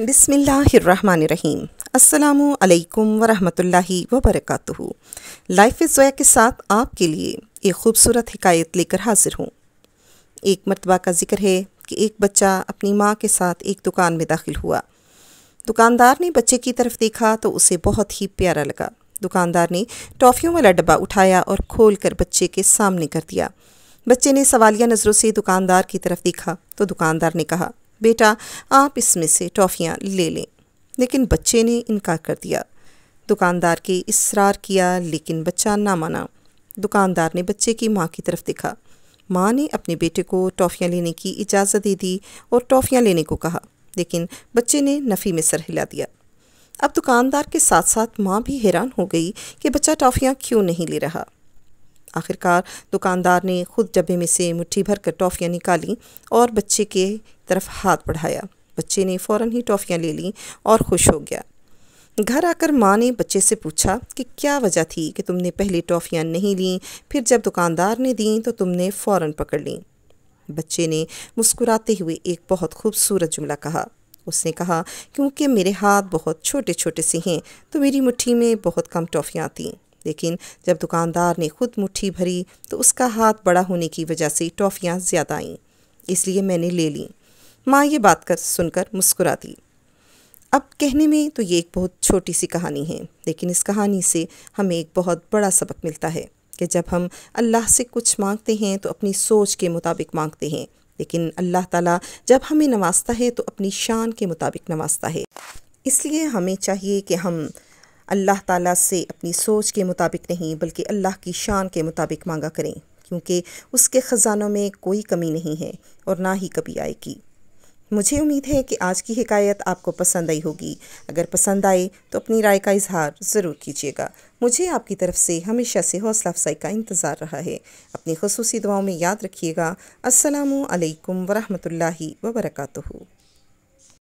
बिसमीम् अल्लाम वरहमतुल्लाहि वबरकातुहु लाइफ जोया के साथ आपके लिए एक खूबसूरत हिकायत लेकर हाजिर हूँ एक मरतबा का जिक्र है कि एक बच्चा अपनी माँ के साथ एक दुकान में दाखिल हुआ दुकानदार ने बच्चे की तरफ देखा तो उसे बहुत ही प्यारा लगा दुकानदार ने टॉफ़ियों वाला डब्बा उठाया और खोल कर बच्चे के सामने कर दिया बच्चे ने सवालिया नज़रों से दुकानदार की तरफ देखा तो दुकानदार ने कहा बेटा आप इसमें से टॉफ़ियाँ ले लें लेकिन बच्चे ने इनकार कर दिया दुकानदार के इसरार किया लेकिन बच्चा ना माना दुकानदार ने बच्चे की माँ की तरफ देखा माँ ने अपने बेटे को टॉफ़ियाँ लेने की इजाज़त दे दी और टॉफ़ियाँ लेने को कहा लेकिन बच्चे ने नफ़ी में सर हिला दिया अब दुकानदार के साथ साथ माँ भी हैरान हो गई कि बच्चा टॉफ़ियाँ क्यों नहीं ले रहा आखिरकार दुकानदार ने खुद डब्बे में से मुट्ठी भर कर टॉफ़ियाँ निकाली और बच्चे के तरफ हाथ बढ़ाया बच्चे ने फ़ौर ही टॉफ़ियाँ ले लीं और खुश हो गया घर आकर माँ ने बच्चे से पूछा कि क्या वजह थी कि तुमने पहले टॉफ़ियाँ नहीं लीं फिर जब दुकानदार ने दी तो तुमने फ़ौर पकड़ लीं बच्चे ने मुस्कुराते हुए एक बहुत खूबसूरत जुमला कहा उसने कहा क्योंकि मेरे हाथ बहुत छोटे छोटे से हैं तो मेरी मुट्ठी में बहुत कम टॉफ़ियाँ आती लेकिन जब दुकानदार ने खुद मुट्ठी भरी तो उसका हाथ बड़ा होने की वजह से टॉफ़ियाँ ज़्यादा आईं इसलिए मैंने ले ली माँ ये बात कर सुनकर मुस्कुरा दी अब कहने में तो ये एक बहुत छोटी सी कहानी है लेकिन इस कहानी से हमें एक बहुत बड़ा सबक मिलता है कि जब हम अल्लाह से कुछ मांगते हैं तो अपनी सोच के मुताबिक मांगते हैं लेकिन अल्लाह ताला जब हमें नवाजता है तो अपनी शान के मुताबिक नवाजता है इसलिए हमें चाहिए कि हम अल्लाह ताला से अपनी सोच के मुताबिक नहीं बल्कि अल्लाह की शान के मुताबिक मांगा करें क्योंकि उसके ख़जानों में कोई कमी नहीं है और ना ही कभी आएगी मुझे उम्मीद है कि आज की हिकायत आपको पसंद आई होगी अगर पसंद आए तो अपनी राय का इजहार ज़रूर कीजिएगा मुझे आपकी तरफ से हमेशा से हौसला अफजाई का इंतज़ार रहा है अपनी खसूसी दुआओं में याद रखिएगा असलकम वरहमल वर्का